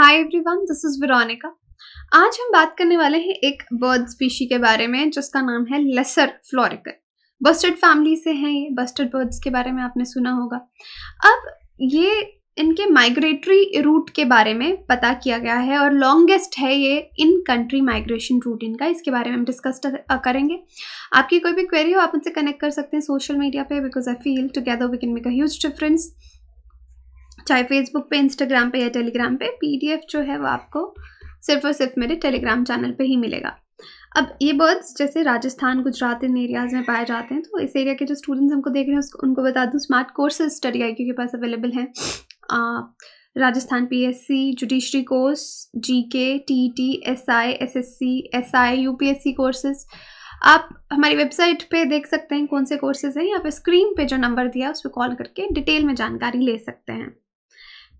hi everyone this is Veronica आज हम बात करने वाले हैं एक बर्ड स्पीशी के बारे में जिसका नाम है लेसर फ्लोरिकल बस्टर्ड फैमिली से हैं ये बस्टर्ड बर्ड्स के बारे में आपने सुना होगा अब ये इनके माइग्रेटरी रूट के बारे में पता किया गया है और लॉन्गेस्ट है ये इन कंट्री माइग्रेशन रूट इनका इसके बारे में हम डिस्कस करेंगे आपकी कोई भी क्वेरी हो आप उनसे कनेक्ट कर सकते हैं सोशल मीडिया पे because I feel together we can make a huge difference चाहे फेसबुक पे इंस्टाग्राम पे या टेलीग्राम पे पीडीएफ जो है वो आपको सिर्फ और सिर्फ मेरे टेलीग्राम चैनल पे ही मिलेगा अब ये बर्ड्स जैसे राजस्थान गुजरात इन एरियाज़ में पाए जाते हैं तो इस एरिया के जो स्टूडेंट्स हमको देख रहे हैं उसको उनको बता दूँ स्मार्ट कोर्सेज स्टडी आई के पास अवेलेबल हैं Rajasthan PSC judiciary course GK I SI SSC SI UPSC courses आप हमारी वेबसाइट पे देख सकते हैं कौन से कोर्सेज हैं या फिर स्क्रीन पे जो नंबर दिया है उस पर कॉल करके डिटेल में जानकारी ले सकते हैं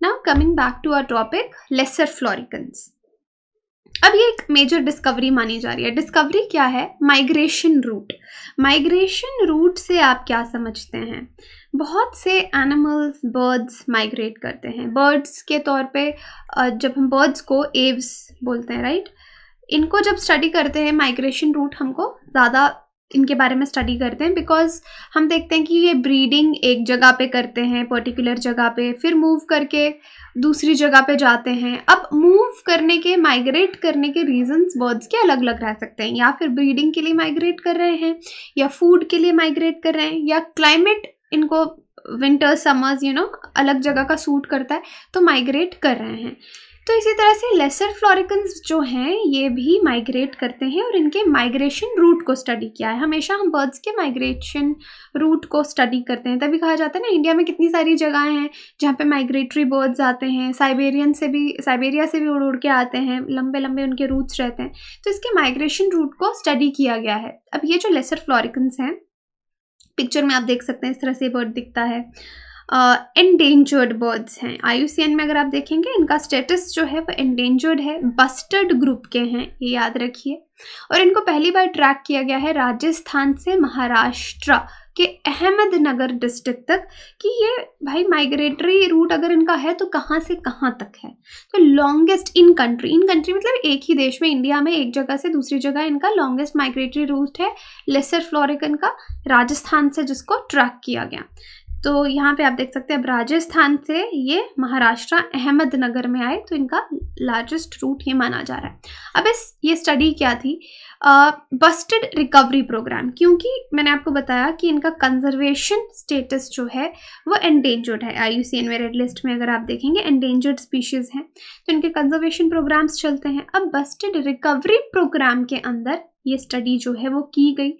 now coming back to our topic lesser floricans अब ये एक मेजर डिस्कवरी मानी जा रही है डिस्कवरी क्या है माइग्रेशन रूट माइग्रेशन रूट से आप क्या समझते हैं बहुत से एनिमल्स बर्ड्स माइग्रेट करते हैं बर्ड्स के तौर पे जब हम बर्ड्स को एव्स बोलते हैं राइट इनको जब स्टडी करते हैं माइग्रेशन रूट हमको ज़्यादा इनके बारे में स्टडी करते हैं बिकॉज हम देखते हैं कि ये ब्रीडिंग एक जगह पे करते हैं पर्टिकुलर जगह पे फिर मूव करके दूसरी जगह पे जाते हैं अब मूव करने के माइग्रेट करने के रीजंस बर्ड्स के अलग अलग रह सकते हैं या फिर ब्रीडिंग के लिए माइग्रेट कर रहे हैं या फूड के लिए माइग्रेट कर रहे हैं या क्लाइमेट इनको विंटर समर्स यू नो अलग जगह का सूट करता है तो माइग्रेट कर रहे हैं तो इसी तरह से लेसर फ्लोरिकन्स जो हैं ये भी माइग्रेट करते हैं और इनके माइग्रेशन रूट को स्टडी किया है हमेशा हम बर्ड्स के माइग्रेशन रूट को स्टडी करते हैं तभी कहा जाता है ना इंडिया में कितनी सारी जगहें हैं जहाँ पे माइग्रेटरी बर्ड्स आते हैं साइबेरियन से भी साइबेरिया से भी उड़ उड़ के आते हैं लंबे लंबे उनके रूट्स रहते हैं तो इसके माइग्रेशन रूट को स्टडी किया गया है अब ये जो लेसर फ्लोरिकन्स हैं पिक्चर में आप देख सकते हैं इस तरह से बर्ड दिखता है एंडेंजर्ड uh, बर्ड्स हैं आई में अगर आप देखेंगे इनका स्टेटस जो है वो एंडेंजर्ड है बस्टर्ड ग्रुप के हैं ये याद रखिए और इनको पहली बार ट्रैक किया गया है राजस्थान से महाराष्ट्र के अहमदनगर डिस्ट्रिक्ट तक कि ये भाई माइग्रेटरी रूट अगर इनका है तो कहाँ से कहाँ तक है तो longest in country in country मतलब एक ही देश में इंडिया में एक जगह से दूसरी जगह इनका लॉन्गेस्ट माइग्रेटरी रूट है लेसर फ्लोरिकन का राजस्थान से जिसको ट्रैक किया गया तो यहाँ पे आप देख सकते हैं अब राजस्थान से ये महाराष्ट्र अहमदनगर में आए तो इनका लार्जेस्ट रूट ये माना जा रहा है अब इस ये स्टडी क्या थी बस्टेड रिकवरी प्रोग्राम क्योंकि मैंने आपको बताया कि इनका कंजर्वेशन स्टेटस जो है वो एंडेंजर्ड है आई यू में रेड लिस्ट में अगर आप देखेंगे एंडेंजर्ड स्पीशीज़ हैं तो इनके कंजर्वेशन प्रोग्राम्स चलते हैं अब बस्टेड रिकवरी प्रोग्राम के अंदर ये स्टडी जो है वो की गई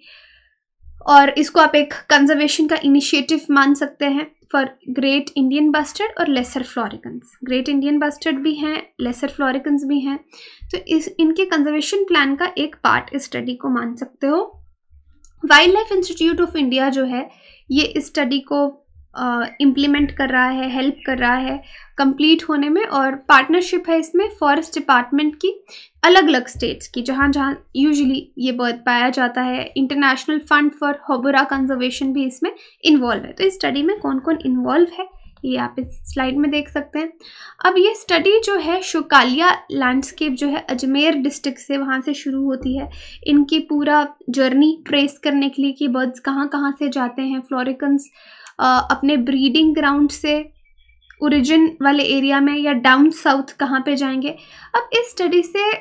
और इसको आप एक कंजर्वेशन का इनिशिएटिव मान सकते हैं फॉर ग्रेट इंडियन बस्टर्ड और lesser floricans great Indian bustard भी हैं लेसर फ्लोरिकन्स भी हैं तो इस इनके कंजर्वेशन प्लान का एक पार्ट स्टडी को मान सकते हो wildlife institute of India जो है ये स्टडी को इम्प्लीमेंट कर रहा है हेल्प कर रहा है कंप्लीट होने में और पार्टनरशिप है इसमें फॉरेस्ट डिपार्टमेंट की अलग अलग स्टेट्स की जहाँ जहाँ यूजुअली ये बर्ड पाया जाता है international fund for houbara conservation भी इसमें इन्वॉल्व है तो इस स्टडी में कौन कौन इन्वॉल्व है ये आप इस स्लाइड में देख सकते हैं अब ये स्टडी जो है शुकालिया लैंडस्केप जो है अजमेर डिस्ट्रिक्ट से वहाँ से शुरू होती है इनकी पूरा जर्नी ट्रेस करने के लिए कि बर्ड्स कहाँ कहाँ से जाते हैं फ्लोरिकन्स अपने ब्रीडिंग ग्राउंड से ओरिजिन वाले एरिया में या डाउन साउथ कहाँ पे जाएंगे अब इस स्टडी से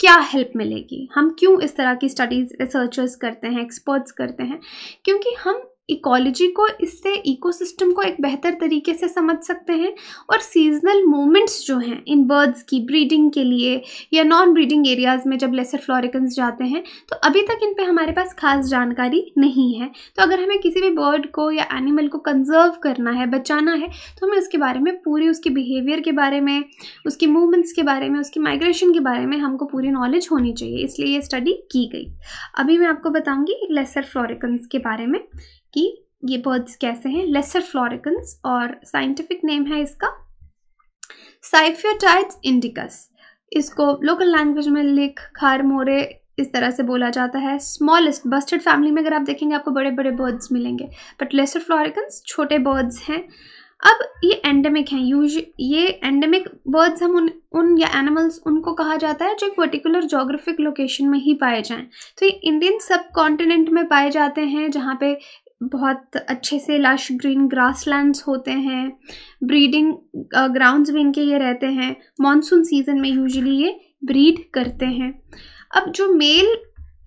क्या हेल्प मिलेगी हम क्यों इस तरह की स्टडीज़ रिसर्चर्स करते हैं एक्सपर्ट्स करते हैं क्योंकि हम इकोलॉजी को इससे इकोसिस्टम को एक बेहतर तरीके से समझ सकते हैं और सीजनल मूवमेंट्स जो हैं इन बर्ड्स की ब्रीडिंग के लिए या नॉन ब्रीडिंग एरियाज़ में जब लेसर फ्लोरिकन्स जाते हैं तो अभी तक इन पे हमारे पास खास जानकारी नहीं है तो अगर हमें किसी भी बर्ड को या एनिमल को कंजर्व करना है बचाना है तो हमें उसके बारे में पूरी उसके बिहेवियर के बारे में उसके मूवमेंट्स के बारे में उसकी माइग्रेशन के बारे में हमको पूरी नॉलेज होनी चाहिए इसलिए ये स्टडी की गई अभी मैं आपको बताऊँगी लेसर फ्लोरिकन्स के बारे में कि ये बर्ड्स कैसे हैं लेसर फ्लोरिकन्स और साइंटिफिक नेम है इसका साइफियोटाइट इंडिकस इसको लोकल लैंग्वेज में लिख खार मोरे इस तरह से बोला जाता है स्मॉलेस्ट बस्टर्ड फैमिली में अगर आप देखेंगे आपको बड़े बड़े बर्ड्स मिलेंगे बट लेसर फ्लोरिकन्स छोटे बर्ड्स हैं अब ये एंडेमिक हैं यूज ये एंडेमिक बर्ड्स हम उन उन या एनिमल्स उनको कहा जाता है जो एक पर्टिकुलर जोग्राफिक लोकेशन में ही पाए जाएं तो ये इंडियन सब कॉन्टिनेंट में पाए जाते हैं जहाँ पे बहुत अच्छे से लश ग्रीन ग्रासलैंड्स होते हैं ब्रीडिंग ग्राउंड्स भी इनके ये रहते हैं मानसून सीजन में यूजुअली ये ब्रीड करते हैं अब जो मेल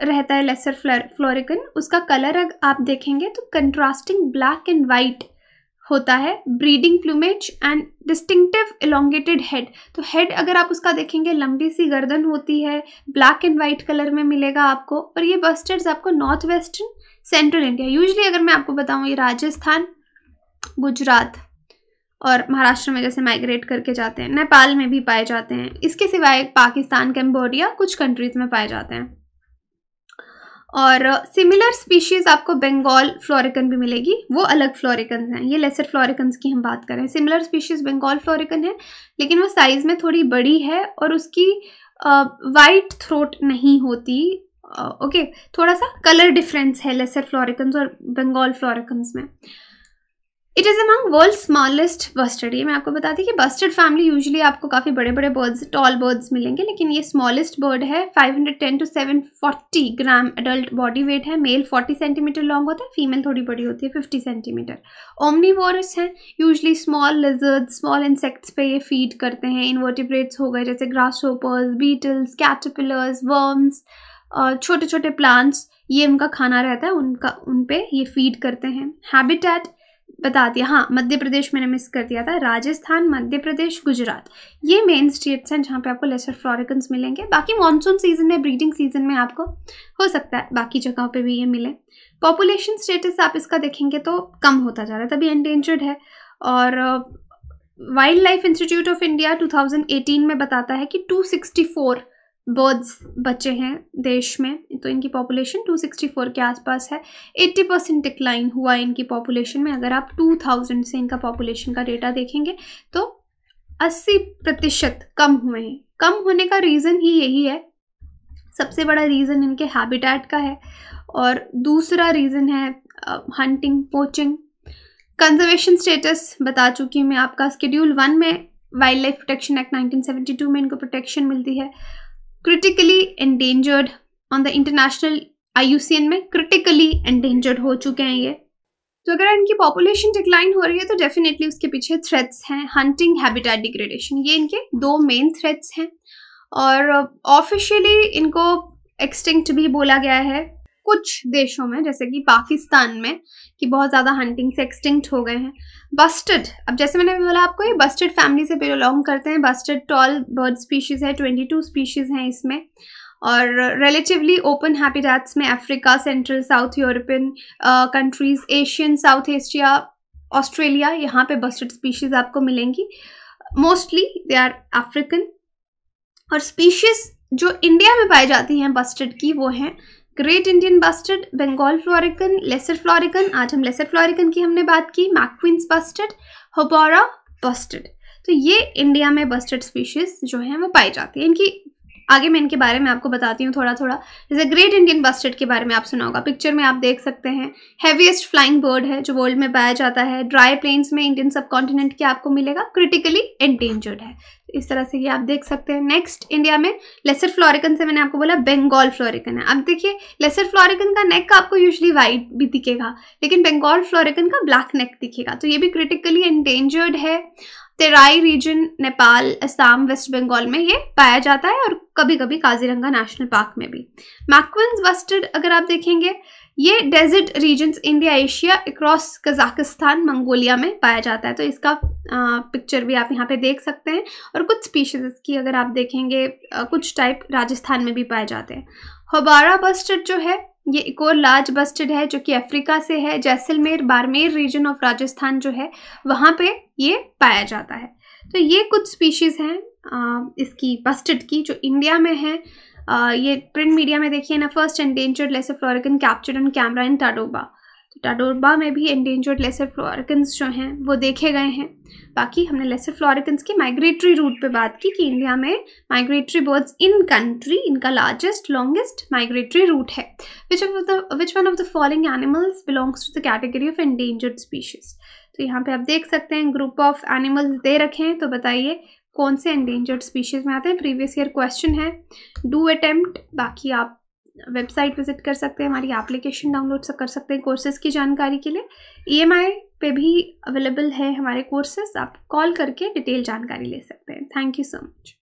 रहता है लेसर फ्लोरिकन उसका कलर अगर आप देखेंगे तो कंट्रास्टिंग ब्लैक एंड वाइट होता है breeding plumage and distinctive elongated head तो हेड अगर आप उसका देखेंगे लंबी सी गर्दन होती है ब्लैक एंड वाइट कलर में मिलेगा आपको और ये बस्टर्ड्स आपको north western central India usually अगर मैं आपको बताऊँ ये राजस्थान गुजरात और महाराष्ट्र में जैसे माइग्रेट करके जाते हैं नेपाल में भी पाए जाते हैं इसके सिवाय पाकिस्तान कैम्बोडिया कुछ कंट्रीज़ में पाए जाते हैं और सिमिलर स्पीशीज़ आपको बंगाल फ्लोरिकन भी मिलेगी वो अलग फ्लोरिकन हैं ये लेसर फ्लोरिकन की हम बात करें सिमिलर स्पीशीज़ बंगाल फ्लोरिकन है लेकिन वो साइज़ में थोड़ी बड़ी है और उसकी वाइट थ्रोट नहीं होती ओके okay, थोड़ा सा कलर डिफरेंस है लेसर फ्लोरिकन्स और बंगाल फ्लोरिकन्स में it is among world smallest bustard ये मैं आपको बता दी कि बस्टर्ड फैमिली यूजुअली आपको काफ़ी बड़े बड़े बर्ड्स टॉल बर्ड्स मिलेंगे लेकिन ये स्मॉलेस्ट बर्ड है 510 to forty gram adult body weight है मेल 40 सेंटीमीटर लॉन्ग होता है फीमेल थोड़ी बड़ी होती है 50 सेंटीमीटर ओमनी वॉरस हैं usually small lizard small insects पे ये फीड करते हैं इन्वर्टिब्रेट्स हो गए जैसे grasshoppers beetles caterpillars worms छोटे छोटे प्लांट्स ये उनका खाना रहता है उनका उन पर ये फीड करते हैं हैबिटेट बता दिया हाँ मध्य प्रदेश मैंने मिस कर दिया था राजस्थान मध्य प्रदेश गुजरात ये मेन स्टेट्स हैं जहाँ पे आपको लेसर फ्लोरिकन्स मिलेंगे बाकी मानसून सीजन में ब्रीडिंग सीजन में आपको हो सकता है बाकी जगहों पे भी ये मिले पॉपुलेशन स्टेटस आप इसका देखेंगे तो कम होता जा रहा है तभी एंडेंजर्ड है और wildlife institute of India टू में बताता है कि टू बर्ड्स बचे हैं देश में तो इनकी पॉपुलेशन 264 के आसपास है 80 परसेंट डिक्लाइन हुआ इनकी पॉपुलेशन में अगर आप 2000 से इनका पॉपुलेशन का डेटा देखेंगे तो 80 प्रतिशत कम हुए हैं कम होने का रीज़न ही यही है सबसे बड़ा रीज़न इनके हैबिटेट का है और दूसरा रीज़न है हंटिंग पोचिंग कंजर्वेशन स्टेटस बता चुकी हूँ मैं आपका स्केड्यूल वन में वाइल्ड लाइफ प्रोटेक्शन एक्ट 1972 में इनको प्रोटेक्शन मिलती है critically endangered on the international I में क्रिटिकली एंडेंजर्ड हो चुके हैं ये तो अगर इनकी पॉपुलेशन डिक्लाइन हो रही है तो डेफिनेटली उसके पीछे थ्रेट्स हैं हंटिंग हैबिटेट डिग्रेडेशन ये इनके दो मेन थ्रेट्स हैं और ऑफिशियली uh, इनको एक्सटिंक्ट भी बोला गया है कुछ देशों में जैसे कि पाकिस्तान में कि बहुत ज़्यादा हंटिंग से एक्सटिंक्ट हो गए हैं बस्टेड अब जैसे मैंने भी बोला आपको ये बस्टेड फैमिली से बिलोंग करते हैं बस्टेड टॉल बर्ड स्पीशीज़ है ट्वेंटी टू स्पीशीज़ हैं इसमें और रिलेटिवली ओपन हैबिटेट्स में Africa central south European countries Asian south Asia Australia यहाँ पे बस्टेड स्पीशीज़ आपको मिलेंगी मोस्टली दे आर अफ्रीकन और स्पीशीज़ जो इंडिया में पाई जाती हैं बस्टेड की वो हैं great Indian bustard Bengal florican lesser florican आज हम लेसर फ्लोरिकन की हमने बात की मैकविंस बस्टर्ड होबोरा बस्टर्ड तो ये इंडिया में बस्टर्ड स्पीशीज जो है वो पाई जाती है इनकी आगे मैं इनके बारे में आपको बताती हूँ थोड़ा थोड़ा जैसे ग्रेट इंडियन बस्टर्ड के बारे में आप सुना होगा पिक्चर में आप देख सकते हैं हैवीएस्ट फ्लाइंग बर्ड है जो वर्ल्ड में पाया जाता है ड्राई प्लेन्स में इंडियन सब कॉन्टिनेंट के आपको मिलेगा क्रिटिकली एंडेंजर्ड है इस तरह से ये आप देख सकते हैं नेक्स्ट इंडिया में लेसर फ्लोरिकन से मैंने आपको बोला बंगाल फ्लोरिकन है अब देखिए लेसर फ्लोरिकन का नेक आपको यूजली वाइट भी दिखेगा लेकिन बंगाल फ्लोरिकन का ब्लैक नेक दिखेगा तो ये भी क्रिटिकली एंडेंजर्ड है तेराई रीजन नेपाल असम वेस्ट बंगाल में ये पाया जाता है और कभी कभी काजीरंगा नेशनल पार्क में भी मैक्वेंस वस्टर्ड अगर आप देखेंगे ये desert regions India Asia across Kazakhstan Mongolia में पाया जाता है तो इसका पिक्चर भी आप यहाँ पे देख सकते हैं और कुछ स्पीशीज की अगर आप देखेंगे आ, कुछ टाइप राजस्थान में भी पाए जाते हैं हबारा बस्टर्ड जो है ये एक और लार्ज बस्टर्ड है जो कि अफ्रीका से है जैसलमेर बारमेर रीजन ऑफ राजस्थान जो है वहाँ पे ये पाया जाता है तो ये कुछ स्पीशीज़ हैं इसकी बस्टर्ड की जो इंडिया में है ये प्रिंट मीडिया में देखिए ना first endangered lesser florican captured on camera in Tadoba तो टाडोबा में भी एंडेंजर्ड लेसर फ्लोरिकन्स जो हैं वो देखे गए हैं बाकी हमने लेसर फ्लोरिकन्स की माइग्रेटरी रूट पे बात की कि इंडिया में माइग्रेटरी बर्ड्स इन कंट्री इनका लार्जेस्ट लॉन्गेस्ट माइग्रेटरी रूट है which of the which one of the following animals belongs to the category of endangered species तो यहाँ पे आप देख सकते हैं ग्रुप ऑफ एनिमल्स दे रखे हैं तो बताइए कौन से एंडेंजर्ड स्पीशीज में आते हैं प्रीवियस ईयर क्वेश्चन है डू अटेम्प्ट बाकी आप वेबसाइट विजिट कर सकते हैं हमारी एप्लीकेशन डाउनलोड कर सकते हैं कोर्सेज की जानकारी के लिए ईएमआई e पे भी अवेलेबल है हमारे कोर्सेज आप कॉल करके डिटेल जानकारी ले सकते हैं थैंक यू सो मच